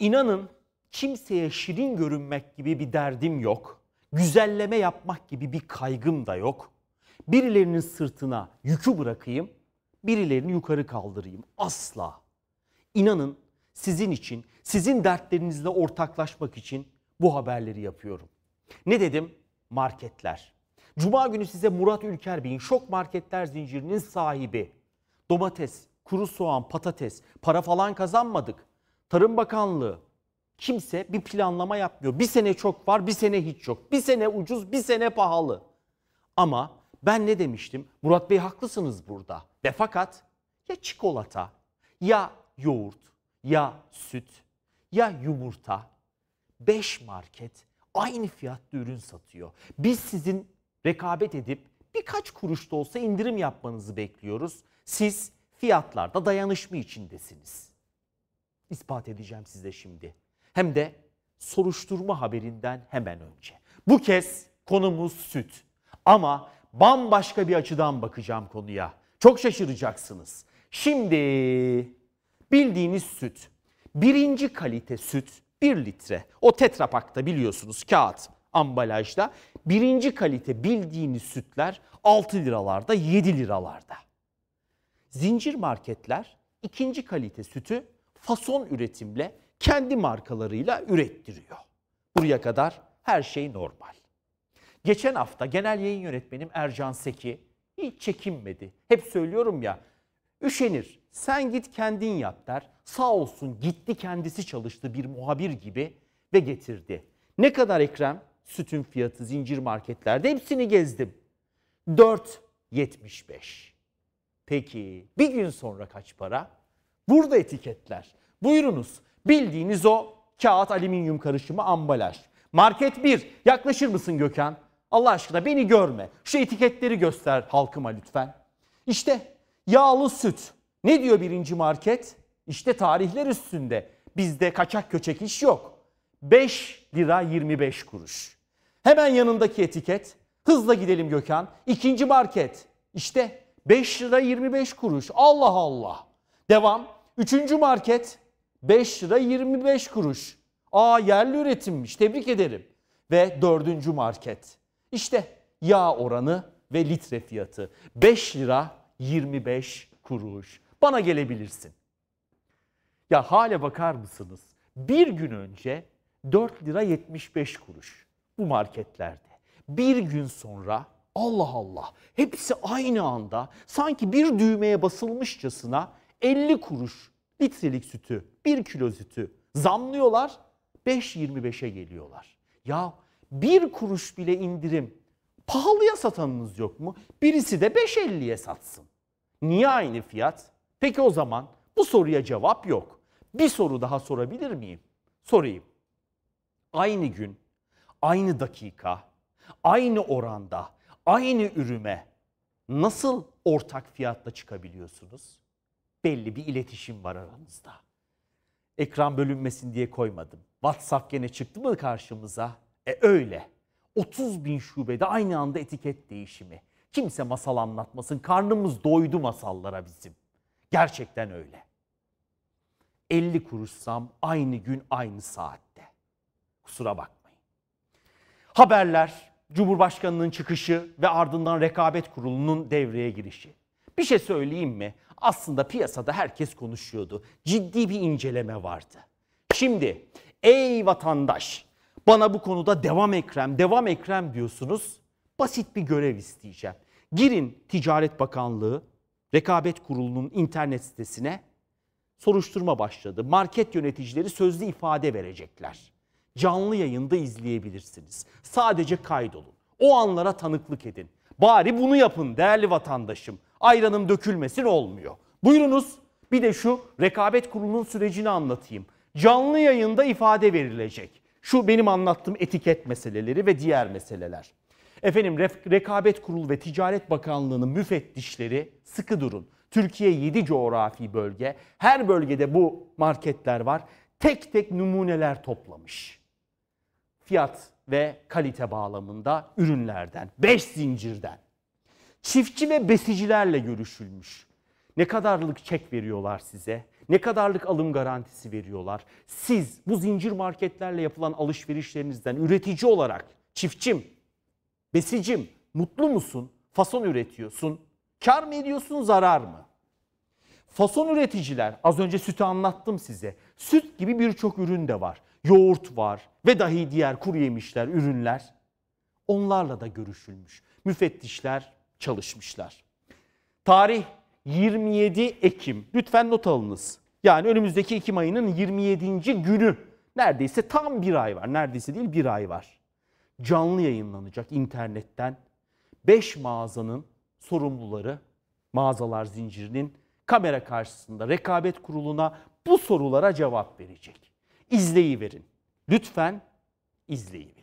İnanın kimseye şirin görünmek gibi bir derdim yok. Güzelleme yapmak gibi bir kaygım da yok. Birilerinin sırtına yükü bırakayım, birilerini yukarı kaldırayım. Asla. İnanın sizin için, sizin dertlerinizle ortaklaşmak için bu haberleri yapıyorum. Ne dedim? Marketler. Cuma günü size Murat Ülker Bey'in şok marketler zincirinin sahibi. Domates, kuru soğan, patates, para falan kazanmadık. Tarım Bakanlığı kimse bir planlama yapmıyor. Bir sene çok var, bir sene hiç yok. Bir sene ucuz, bir sene pahalı. Ama ben ne demiştim? Murat Bey haklısınız burada. Ve fakat ya çikolata, ya yoğurt, ya süt, ya yumurta 5 market aynı fiyatta ürün satıyor. Biz sizin rekabet edip birkaç kuruşta olsa indirim yapmanızı bekliyoruz. Siz fiyatlarda dayanışma içindesiniz ispat edeceğim size şimdi. Hem de soruşturma haberinden hemen önce. Bu kez konumuz süt. Ama bambaşka bir açıdan bakacağım konuya. Çok şaşıracaksınız. Şimdi bildiğiniz süt. Birinci kalite süt 1 litre. O tetrapakta biliyorsunuz kağıt ambalajda. Birinci kalite bildiğiniz sütler 6 liralarda 7 liralarda. Zincir marketler ikinci kalite sütü fason üretimle kendi markalarıyla ürettiriyor. Buraya kadar her şey normal. Geçen hafta genel yayın yönetmenim Ercan Seki hiç çekinmedi. Hep söylüyorum ya üşenir. Sen git kendin yap der. Sağ olsun gitti kendisi çalıştı bir muhabir gibi ve getirdi. Ne kadar Ekrem? Sütün fiyatı zincir marketlerde hepsini gezdim. 4.75. Peki bir gün sonra kaç para? Burada etiketler. Buyurunuz. Bildiğiniz o kağıt alüminyum karışımı ambalaj. Market 1. Yaklaşır mısın Gökhan? Allah aşkına beni görme. Şu etiketleri göster halkıma lütfen. İşte yağlı süt. Ne diyor birinci market? İşte tarihler üstünde. Bizde kaçak köçek iş yok. 5 lira 25 kuruş. Hemen yanındaki etiket. Hızla gidelim Gökhan. İkinci market. İşte 5 lira 25 kuruş. Allah Allah. Devam. Üçüncü market 5 lira 25 kuruş. Aa yerli üretimmiş tebrik ederim. Ve dördüncü market. İşte yağ oranı ve litre fiyatı. 5 lira 25 kuruş. Bana gelebilirsin. Ya hale bakar mısınız? Bir gün önce 4 lira 75 kuruş bu marketlerde. Bir gün sonra Allah Allah hepsi aynı anda sanki bir düğmeye basılmışçasına 50 kuruş litrelik sütü, 1 kilo sütü zamlıyorlar. 5.25'e geliyorlar. Ya bir kuruş bile indirim. Pahalıya satanınız yok mu? Birisi de 5.50'ye satsın. Niye aynı fiyat? Peki o zaman bu soruya cevap yok. Bir soru daha sorabilir miyim? Sorayım. Aynı gün, aynı dakika, aynı oranda, aynı ürüme nasıl ortak fiyatla çıkabiliyorsunuz? belli bir iletişim var aranızda. Ekran bölünmesin diye koymadım. WhatsApp gene çıktı mı karşımıza? E öyle. 30 bin şubede aynı anda etiket değişimi. Kimse masal anlatmasın. Karnımız doydu masallara bizim. Gerçekten öyle. 50 kuruşsam aynı gün aynı saatte. Kusura bakmayın. Haberler, Cumhurbaşkanının çıkışı ve ardından Rekabet Kurulu'nun devreye girişi. Bir şey söyleyeyim mi? Aslında piyasada herkes konuşuyordu. Ciddi bir inceleme vardı. Şimdi ey vatandaş bana bu konuda devam Ekrem, devam Ekrem diyorsunuz. Basit bir görev isteyeceğim. Girin Ticaret Bakanlığı Rekabet Kurulu'nun internet sitesine soruşturma başladı. Market yöneticileri sözlü ifade verecekler. Canlı yayında izleyebilirsiniz. Sadece kaydolun. O anlara tanıklık edin. Bari bunu yapın değerli vatandaşım. Ayranım dökülmesin olmuyor. Buyurunuz bir de şu rekabet kurulunun sürecini anlatayım. Canlı yayında ifade verilecek. Şu benim anlattığım etiket meseleleri ve diğer meseleler. Efendim Rekabet Kurulu ve Ticaret Bakanlığı'nın müfettişleri sıkı durun. Türkiye 7 coğrafi bölge. Her bölgede bu marketler var. Tek tek numuneler toplamış. Fiyat ve kalite bağlamında ürünlerden, 5 zincirden. Çiftçi ve besicilerle görüşülmüş. Ne kadarlık çek veriyorlar size? Ne kadarlık alım garantisi veriyorlar? Siz bu zincir marketlerle yapılan alışverişlerinizden üretici olarak çiftçim, besicim mutlu musun? Fason üretiyorsun. Kar mı ediyorsun, zarar mı? Fason üreticiler, az önce sütü anlattım size. Süt gibi birçok ürün de var. Yoğurt var ve dahi diğer kuru yemişler, ürünler. Onlarla da görüşülmüş. Müfettişler çalışmışlar. Tarih 27 Ekim. Lütfen not alınız. Yani önümüzdeki Ekim ayının 27. günü. Neredeyse tam bir ay var. Neredeyse değil bir ay var. Canlı yayınlanacak internetten. 5 mağazanın sorumluları mağazalar zincirinin kamera karşısında rekabet kuruluna bu sorulara cevap verecek. İzleyiverin. Lütfen izleyin.